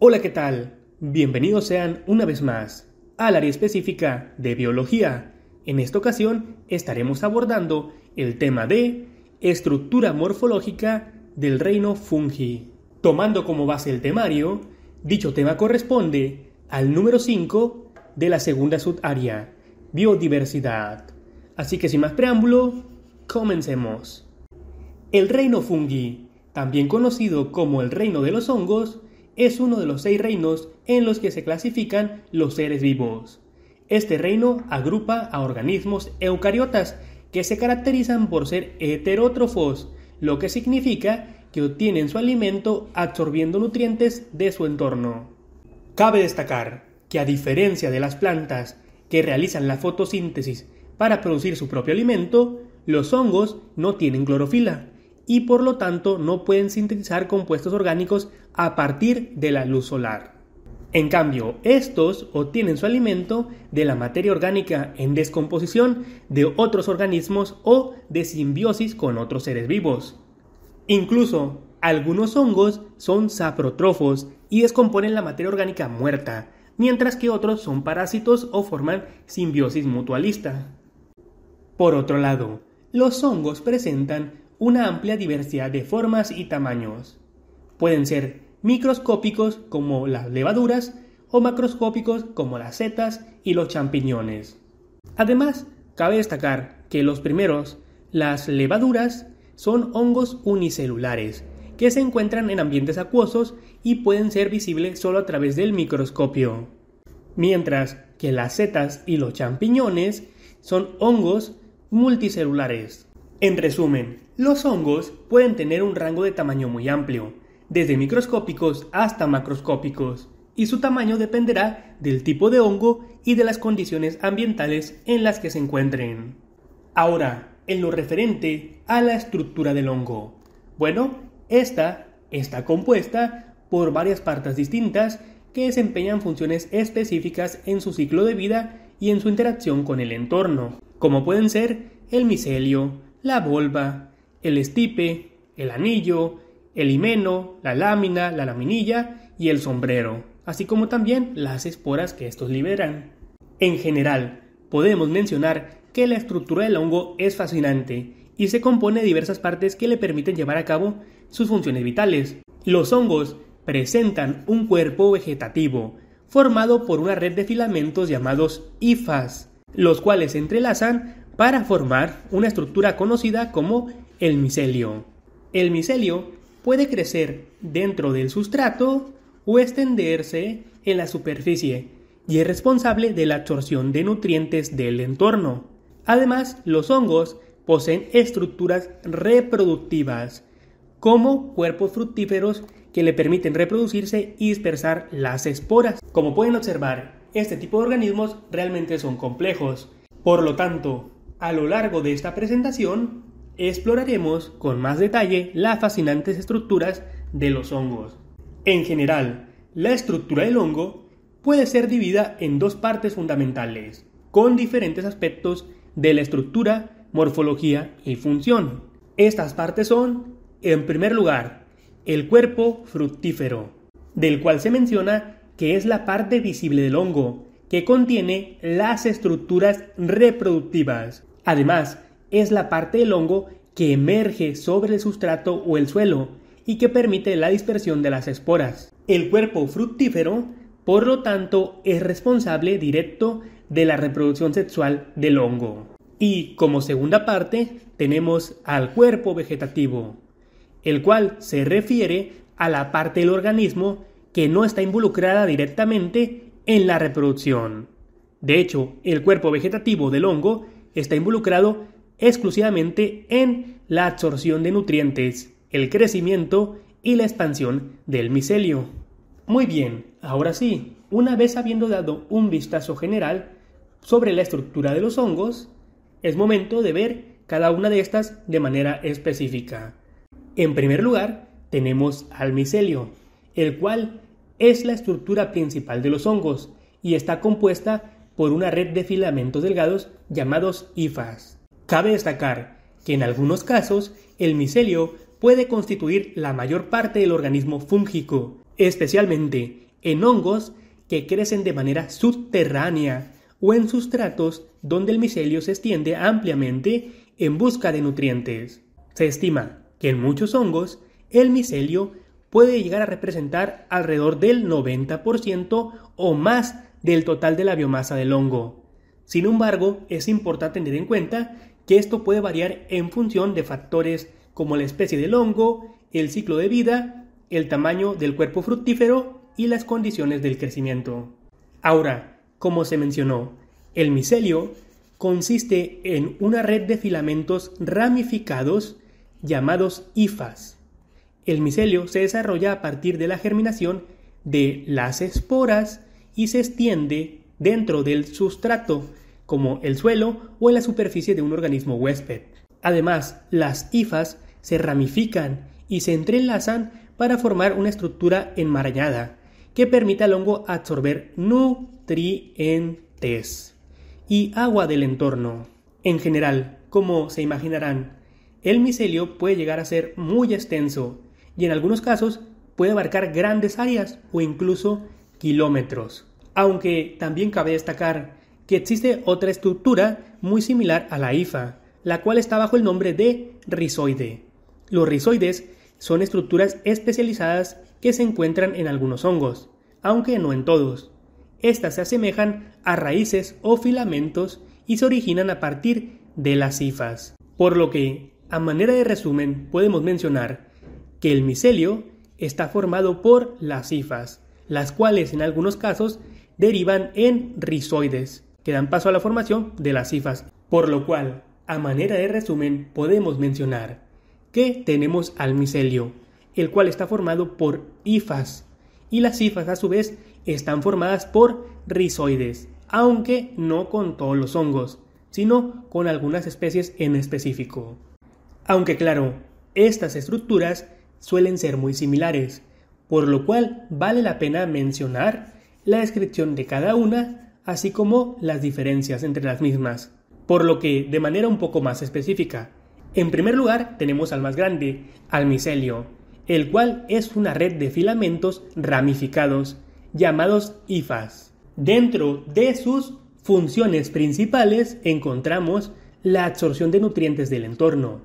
Hola, ¿qué tal? Bienvenidos sean una vez más al área específica de biología. En esta ocasión estaremos abordando el tema de estructura morfológica del reino fungi. Tomando como base el temario, dicho tema corresponde al número 5 de la segunda subárea, biodiversidad. Así que sin más preámbulo, comencemos. El reino fungi, también conocido como el reino de los hongos, es uno de los seis reinos en los que se clasifican los seres vivos. Este reino agrupa a organismos eucariotas que se caracterizan por ser heterótrofos, lo que significa que obtienen su alimento absorbiendo nutrientes de su entorno. Cabe destacar que a diferencia de las plantas que realizan la fotosíntesis para producir su propio alimento, los hongos no tienen clorofila, y por lo tanto no pueden sintetizar compuestos orgánicos a partir de la luz solar. En cambio, estos obtienen su alimento de la materia orgánica en descomposición de otros organismos o de simbiosis con otros seres vivos. Incluso, algunos hongos son saprotrofos y descomponen la materia orgánica muerta, mientras que otros son parásitos o forman simbiosis mutualista. Por otro lado, los hongos presentan una amplia diversidad de formas y tamaños. Pueden ser microscópicos como las levaduras o macroscópicos como las setas y los champiñones. Además, cabe destacar que los primeros, las levaduras, son hongos unicelulares que se encuentran en ambientes acuosos y pueden ser visibles solo a través del microscopio. Mientras que las setas y los champiñones son hongos multicelulares en resumen, los hongos pueden tener un rango de tamaño muy amplio, desde microscópicos hasta macroscópicos, y su tamaño dependerá del tipo de hongo y de las condiciones ambientales en las que se encuentren. Ahora, en lo referente a la estructura del hongo. Bueno, esta está compuesta por varias partes distintas que desempeñan funciones específicas en su ciclo de vida y en su interacción con el entorno, como pueden ser el micelio, la volva, el estipe, el anillo, el himeno, la lámina, la laminilla y el sombrero, así como también las esporas que estos liberan. En general, podemos mencionar que la estructura del hongo es fascinante y se compone de diversas partes que le permiten llevar a cabo sus funciones vitales. Los hongos presentan un cuerpo vegetativo formado por una red de filamentos llamados hifas, los cuales se entrelazan para formar una estructura conocida como el micelio. El micelio puede crecer dentro del sustrato o extenderse en la superficie y es responsable de la absorción de nutrientes del entorno. Además, los hongos poseen estructuras reproductivas, como cuerpos fructíferos que le permiten reproducirse y dispersar las esporas. Como pueden observar, este tipo de organismos realmente son complejos. Por lo tanto, a lo largo de esta presentación, exploraremos con más detalle las fascinantes estructuras de los hongos. En general, la estructura del hongo puede ser dividida en dos partes fundamentales, con diferentes aspectos de la estructura, morfología y función. Estas partes son, en primer lugar, el cuerpo fructífero, del cual se menciona que es la parte visible del hongo, que contiene las estructuras reproductivas. Además, es la parte del hongo que emerge sobre el sustrato o el suelo y que permite la dispersión de las esporas. El cuerpo fructífero, por lo tanto, es responsable directo de la reproducción sexual del hongo. Y como segunda parte, tenemos al cuerpo vegetativo, el cual se refiere a la parte del organismo que no está involucrada directamente en la reproducción. De hecho, el cuerpo vegetativo del hongo está involucrado exclusivamente en la absorción de nutrientes, el crecimiento y la expansión del micelio. Muy bien, ahora sí, una vez habiendo dado un vistazo general sobre la estructura de los hongos, es momento de ver cada una de estas de manera específica. En primer lugar, tenemos al micelio, el cual es la estructura principal de los hongos y está compuesta por una red de filamentos delgados llamados hifas. Cabe destacar que en algunos casos el micelio puede constituir la mayor parte del organismo fúngico, especialmente en hongos que crecen de manera subterránea o en sustratos donde el micelio se extiende ampliamente en busca de nutrientes. Se estima que en muchos hongos el micelio puede llegar a representar alrededor del 90% o más del total de la biomasa del hongo. Sin embargo, es importante tener en cuenta que esto puede variar en función de factores como la especie del hongo, el ciclo de vida, el tamaño del cuerpo fructífero y las condiciones del crecimiento. Ahora, como se mencionó, el micelio consiste en una red de filamentos ramificados llamados hifas el micelio se desarrolla a partir de la germinación de las esporas y se extiende dentro del sustrato, como el suelo o en la superficie de un organismo huésped. Además, las hifas se ramifican y se entrelazan para formar una estructura enmarañada que permite al hongo absorber nutrientes y agua del entorno. En general, como se imaginarán, el micelio puede llegar a ser muy extenso y en algunos casos puede abarcar grandes áreas o incluso kilómetros. Aunque también cabe destacar que existe otra estructura muy similar a la IFA, la cual está bajo el nombre de rizoide. Los rizoides son estructuras especializadas que se encuentran en algunos hongos, aunque no en todos. Estas se asemejan a raíces o filamentos y se originan a partir de las hifas. Por lo que, a manera de resumen, podemos mencionar que el micelio está formado por las hifas, las cuales en algunos casos derivan en rizoides, que dan paso a la formación de las hifas. Por lo cual, a manera de resumen, podemos mencionar que tenemos al micelio, el cual está formado por hifas, y las hifas a su vez están formadas por rizoides, aunque no con todos los hongos, sino con algunas especies en específico. Aunque claro, estas estructuras suelen ser muy similares, por lo cual vale la pena mencionar la descripción de cada una, así como las diferencias entre las mismas. Por lo que, de manera un poco más específica, en primer lugar tenemos al más grande, al micelio, el cual es una red de filamentos ramificados, llamados hifas. Dentro de sus funciones principales encontramos la absorción de nutrientes del entorno,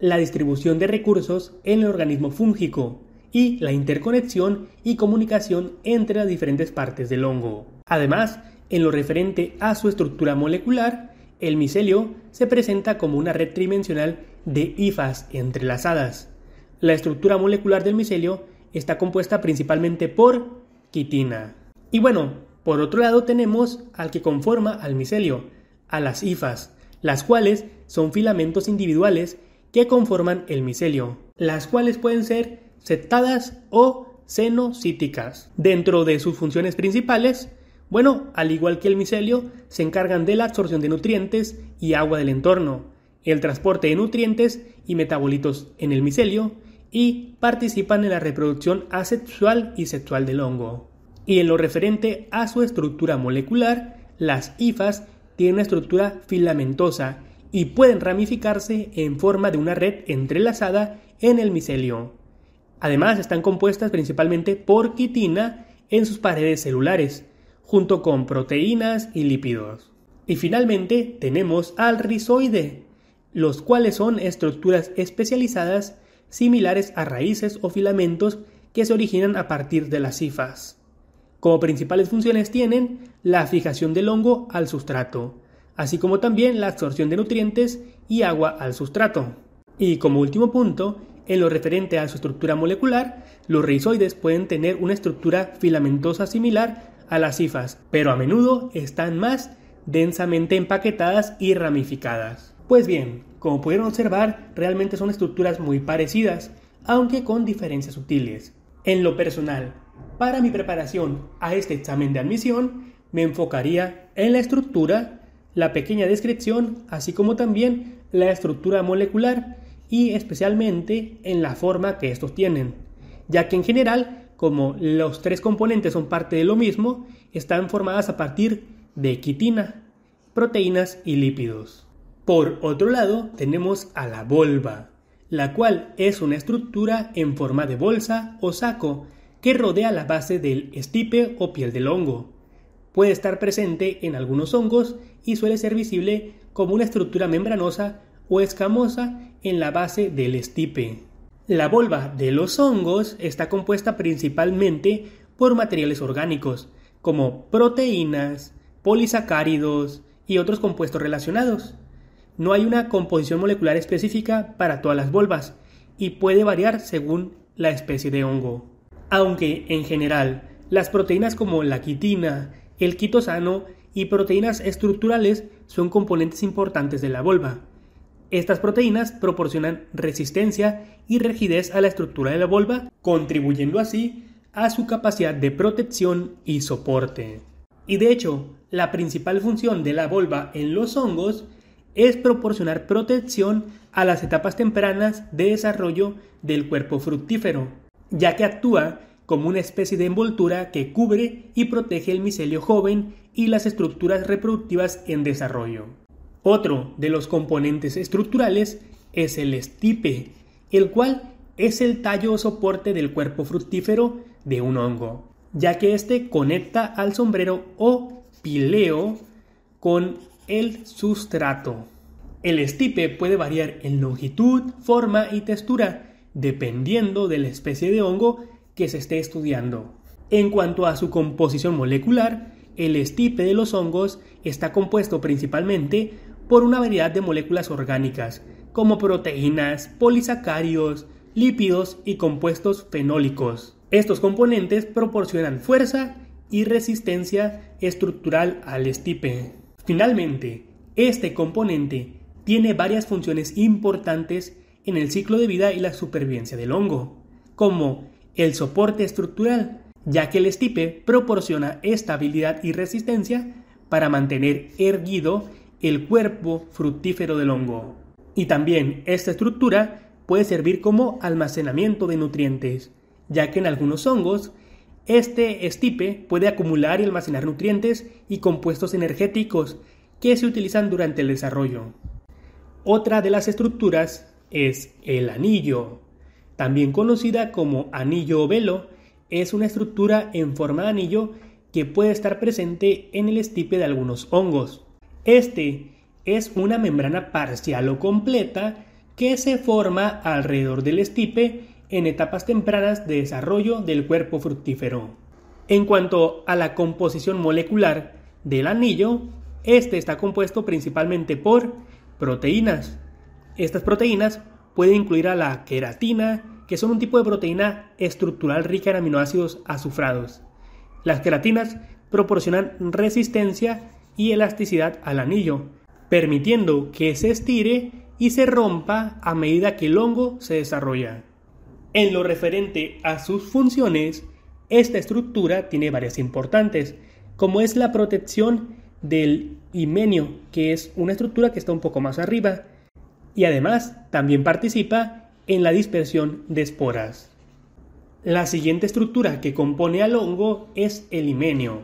la distribución de recursos en el organismo fúngico y la interconexión y comunicación entre las diferentes partes del hongo. Además, en lo referente a su estructura molecular, el micelio se presenta como una red tridimensional de hifas entrelazadas. La estructura molecular del micelio está compuesta principalmente por quitina. Y bueno, por otro lado tenemos al que conforma al micelio, a las hifas, las cuales son filamentos individuales que conforman el micelio, las cuales pueden ser septadas o senocíticas. Dentro de sus funciones principales, bueno, al igual que el micelio, se encargan de la absorción de nutrientes y agua del entorno, el transporte de nutrientes y metabolitos en el micelio y participan en la reproducción asexual y sexual del hongo. Y en lo referente a su estructura molecular, las hifas tienen una estructura filamentosa y pueden ramificarse en forma de una red entrelazada en el micelio. Además están compuestas principalmente por quitina en sus paredes celulares, junto con proteínas y lípidos. Y finalmente tenemos al rizoide, los cuales son estructuras especializadas similares a raíces o filamentos que se originan a partir de las cifas. Como principales funciones tienen la fijación del hongo al sustrato, así como también la absorción de nutrientes y agua al sustrato. Y como último punto, en lo referente a su estructura molecular, los rizoides pueden tener una estructura filamentosa similar a las cifas, pero a menudo están más densamente empaquetadas y ramificadas. Pues bien, como pudieron observar, realmente son estructuras muy parecidas, aunque con diferencias sutiles. En lo personal, para mi preparación a este examen de admisión, me enfocaría en la estructura la pequeña descripción, así como también la estructura molecular y especialmente en la forma que estos tienen, ya que en general, como los tres componentes son parte de lo mismo, están formadas a partir de quitina, proteínas y lípidos. Por otro lado, tenemos a la volva, la cual es una estructura en forma de bolsa o saco que rodea la base del estipe o piel del hongo. Puede estar presente en algunos hongos y suele ser visible como una estructura membranosa o escamosa en la base del estipe. La volva de los hongos está compuesta principalmente por materiales orgánicos, como proteínas, polisacáridos y otros compuestos relacionados. No hay una composición molecular específica para todas las volvas y puede variar según la especie de hongo. Aunque, en general, las proteínas como la quitina el quitosano y proteínas estructurales son componentes importantes de la volva. Estas proteínas proporcionan resistencia y rigidez a la estructura de la volva, contribuyendo así a su capacidad de protección y soporte. Y de hecho, la principal función de la volva en los hongos es proporcionar protección a las etapas tempranas de desarrollo del cuerpo fructífero, ya que actúa como una especie de envoltura que cubre y protege el micelio joven y las estructuras reproductivas en desarrollo. Otro de los componentes estructurales es el estipe, el cual es el tallo o soporte del cuerpo fructífero de un hongo, ya que éste conecta al sombrero o pileo con el sustrato. El estipe puede variar en longitud, forma y textura, dependiendo de la especie de hongo que se esté estudiando. En cuanto a su composición molecular, el estipe de los hongos está compuesto principalmente por una variedad de moléculas orgánicas, como proteínas, polisacarios lípidos y compuestos fenólicos. Estos componentes proporcionan fuerza y resistencia estructural al estipe. Finalmente, este componente tiene varias funciones importantes en el ciclo de vida y la supervivencia del hongo, como el soporte estructural, ya que el estipe proporciona estabilidad y resistencia para mantener erguido el cuerpo fructífero del hongo. Y también esta estructura puede servir como almacenamiento de nutrientes, ya que en algunos hongos este estipe puede acumular y almacenar nutrientes y compuestos energéticos que se utilizan durante el desarrollo. Otra de las estructuras es el anillo también conocida como anillo o velo, es una estructura en forma de anillo que puede estar presente en el estipe de algunos hongos. Este es una membrana parcial o completa que se forma alrededor del estipe en etapas tempranas de desarrollo del cuerpo fructífero. En cuanto a la composición molecular del anillo, este está compuesto principalmente por proteínas. Estas proteínas puede incluir a la queratina, que son un tipo de proteína estructural rica en aminoácidos azufrados. Las queratinas proporcionan resistencia y elasticidad al anillo, permitiendo que se estire y se rompa a medida que el hongo se desarrolla. En lo referente a sus funciones, esta estructura tiene varias importantes, como es la protección del himenio, que es una estructura que está un poco más arriba, y además también participa en la dispersión de esporas. La siguiente estructura que compone al hongo es el himenio,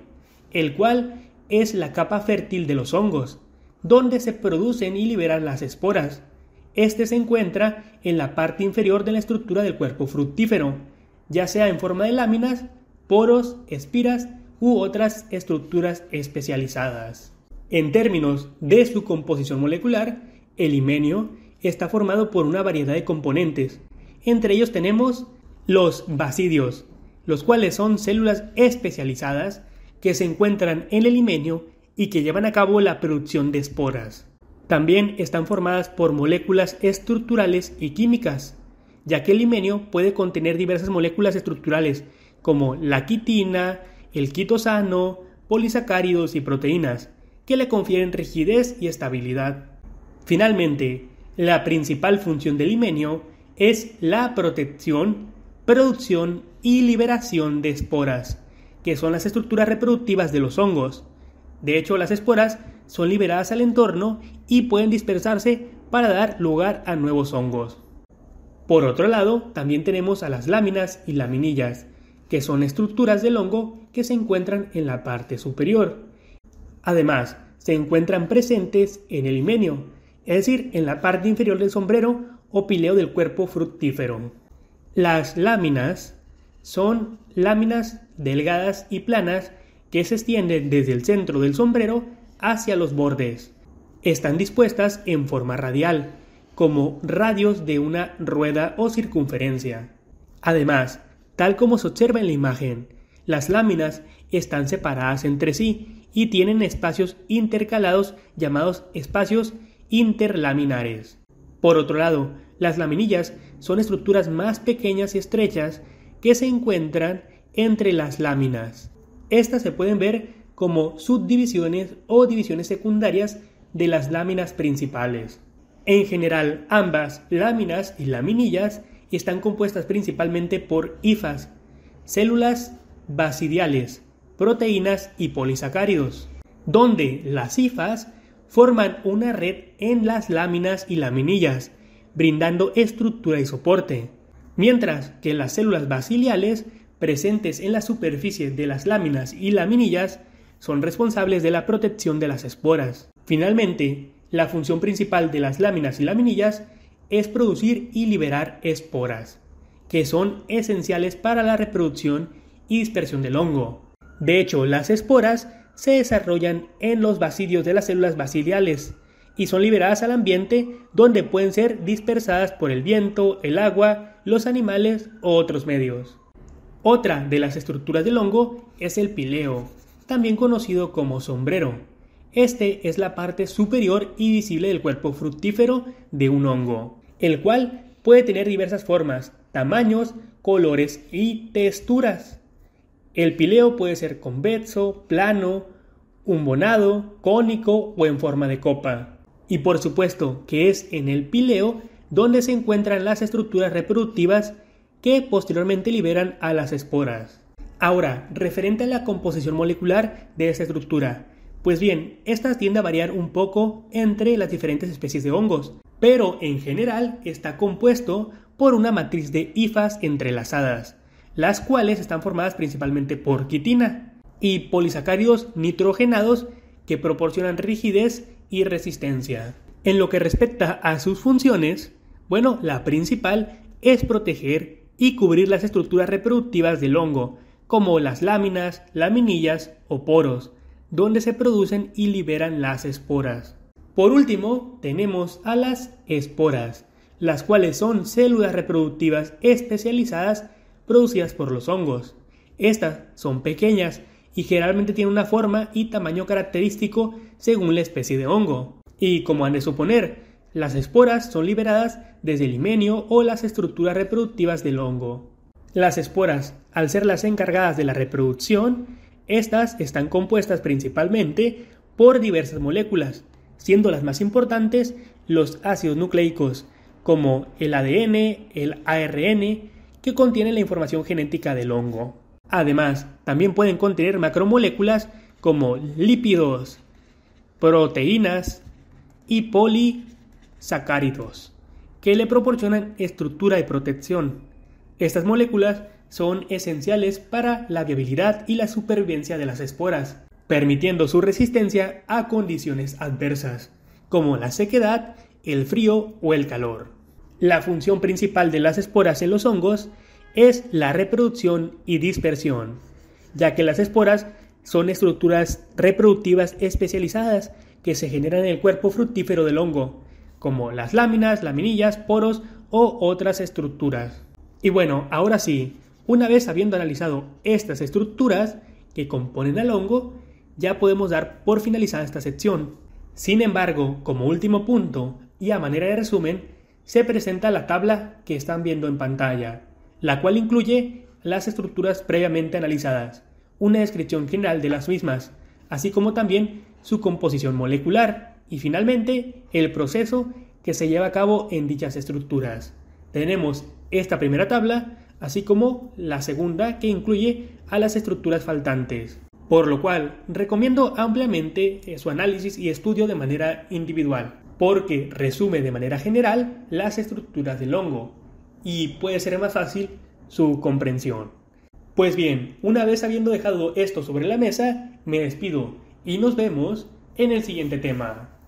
el cual es la capa fértil de los hongos, donde se producen y liberan las esporas. Este se encuentra en la parte inferior de la estructura del cuerpo fructífero, ya sea en forma de láminas, poros, espiras u otras estructuras especializadas. En términos de su composición molecular, el limenio está formado por una variedad de componentes. Entre ellos tenemos los basidios, los cuales son células especializadas que se encuentran en el limenio y que llevan a cabo la producción de esporas. También están formadas por moléculas estructurales y químicas, ya que el limenio puede contener diversas moléculas estructurales como la quitina, el quitosano, polisacáridos y proteínas, que le confieren rigidez y estabilidad. Finalmente, la principal función del himenio es la protección, producción y liberación de esporas, que son las estructuras reproductivas de los hongos. De hecho, las esporas son liberadas al entorno y pueden dispersarse para dar lugar a nuevos hongos. Por otro lado, también tenemos a las láminas y laminillas, que son estructuras del hongo que se encuentran en la parte superior. Además, se encuentran presentes en el himenio, es decir, en la parte inferior del sombrero o pileo del cuerpo fructífero. Las láminas son láminas delgadas y planas que se extienden desde el centro del sombrero hacia los bordes. Están dispuestas en forma radial, como radios de una rueda o circunferencia. Además, tal como se observa en la imagen, las láminas están separadas entre sí y tienen espacios intercalados llamados espacios interlaminares. Por otro lado, las laminillas son estructuras más pequeñas y estrechas que se encuentran entre las láminas. Estas se pueden ver como subdivisiones o divisiones secundarias de las láminas principales. En general, ambas láminas y laminillas están compuestas principalmente por hifas, células basidiales, proteínas y polisacáridos, donde las hifas forman una red en las láminas y laminillas, brindando estructura y soporte, mientras que las células basiliales presentes en la superficie de las láminas y laminillas son responsables de la protección de las esporas. Finalmente, la función principal de las láminas y laminillas es producir y liberar esporas, que son esenciales para la reproducción y dispersión del hongo. De hecho, las esporas se desarrollan en los basidios de las células basiliales y son liberadas al ambiente donde pueden ser dispersadas por el viento, el agua, los animales u otros medios. Otra de las estructuras del hongo es el pileo, también conocido como sombrero. Este es la parte superior y visible del cuerpo fructífero de un hongo, el cual puede tener diversas formas, tamaños, colores y texturas. El pileo puede ser convexo, plano, umbonado, cónico o en forma de copa. Y por supuesto que es en el pileo donde se encuentran las estructuras reproductivas que posteriormente liberan a las esporas. Ahora, referente a la composición molecular de esta estructura. Pues bien, esta tiende a variar un poco entre las diferentes especies de hongos, pero en general está compuesto por una matriz de hifas entrelazadas, las cuales están formadas principalmente por quitina y polisacáridos nitrogenados que proporcionan rigidez y resistencia. En lo que respecta a sus funciones, bueno, la principal es proteger y cubrir las estructuras reproductivas del hongo, como las láminas, laminillas o poros, donde se producen y liberan las esporas. Por último, tenemos a las esporas, las cuales son células reproductivas especializadas producidas por los hongos. Estas son pequeñas y generalmente tienen una forma y tamaño característico según la especie de hongo. Y como han de suponer, las esporas son liberadas desde el himenio o las estructuras reproductivas del hongo. Las esporas, al ser las encargadas de la reproducción, estas están compuestas principalmente por diversas moléculas, siendo las más importantes los ácidos nucleicos, como el ADN, el ARN, que contiene la información genética del hongo. Además, también pueden contener macromoléculas como lípidos, proteínas y polisacáridos, que le proporcionan estructura y protección. Estas moléculas son esenciales para la viabilidad y la supervivencia de las esporas, permitiendo su resistencia a condiciones adversas, como la sequedad, el frío o el calor. La función principal de las esporas en los hongos es la reproducción y dispersión, ya que las esporas son estructuras reproductivas especializadas que se generan en el cuerpo fructífero del hongo, como las láminas, laminillas, poros o otras estructuras. Y bueno, ahora sí, una vez habiendo analizado estas estructuras que componen al hongo, ya podemos dar por finalizada esta sección. Sin embargo, como último punto y a manera de resumen, se presenta la tabla que están viendo en pantalla, la cual incluye las estructuras previamente analizadas, una descripción general de las mismas, así como también su composición molecular y finalmente el proceso que se lleva a cabo en dichas estructuras. Tenemos esta primera tabla, así como la segunda que incluye a las estructuras faltantes, por lo cual recomiendo ampliamente su análisis y estudio de manera individual porque resume de manera general las estructuras del hongo y puede ser más fácil su comprensión. Pues bien, una vez habiendo dejado esto sobre la mesa, me despido y nos vemos en el siguiente tema.